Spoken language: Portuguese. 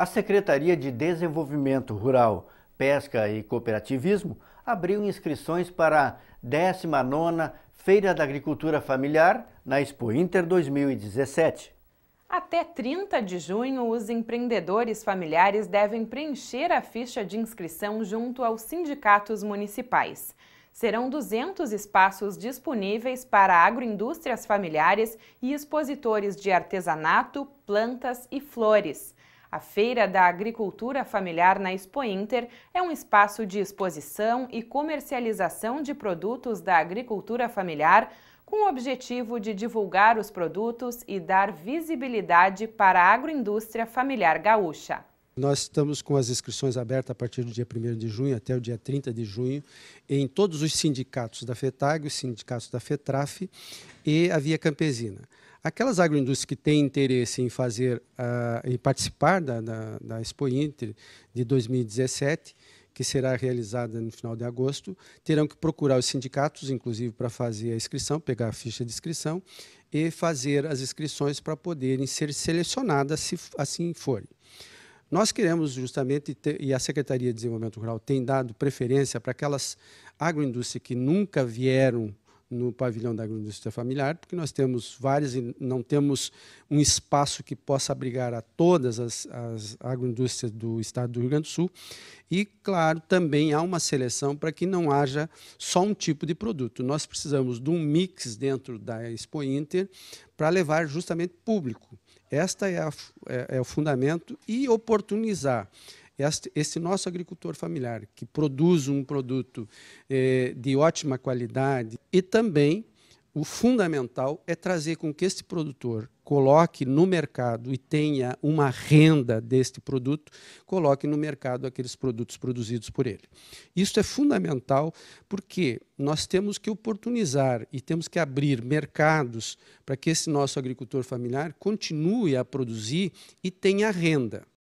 A Secretaria de Desenvolvimento Rural, Pesca e Cooperativismo abriu inscrições para a 19ª Feira da Agricultura Familiar na Expo Inter 2017. Até 30 de junho, os empreendedores familiares devem preencher a ficha de inscrição junto aos sindicatos municipais. Serão 200 espaços disponíveis para agroindústrias familiares e expositores de artesanato, plantas e flores. A Feira da Agricultura Familiar na Expo Inter é um espaço de exposição e comercialização de produtos da agricultura familiar com o objetivo de divulgar os produtos e dar visibilidade para a agroindústria familiar gaúcha. Nós estamos com as inscrições abertas a partir do dia 1 de junho até o dia 30 de junho em todos os sindicatos da FETAG, os sindicatos da FETRAF e a Via Campesina. Aquelas agroindústrias que têm interesse em fazer uh, em participar da, da, da Expo Inter de 2017, que será realizada no final de agosto, terão que procurar os sindicatos, inclusive, para fazer a inscrição, pegar a ficha de inscrição e fazer as inscrições para poderem ser selecionadas, se assim forem. Nós queremos justamente, ter, e a Secretaria de Desenvolvimento Rural tem dado preferência para aquelas agroindústrias que nunca vieram no pavilhão da agroindústria familiar, porque nós temos várias e não temos um espaço que possa abrigar a todas as, as agroindústrias do estado do Rio Grande do Sul. E, claro, também há uma seleção para que não haja só um tipo de produto. Nós precisamos de um mix dentro da Expo Inter para levar justamente público. Esta é, a, é, é o fundamento e oportunizar é esse nosso agricultor familiar, que produz um produto eh, de ótima qualidade e também o fundamental é trazer com que este produtor coloque no mercado e tenha uma renda deste produto, coloque no mercado aqueles produtos produzidos por ele. Isso é fundamental porque nós temos que oportunizar e temos que abrir mercados para que esse nosso agricultor familiar continue a produzir e tenha renda.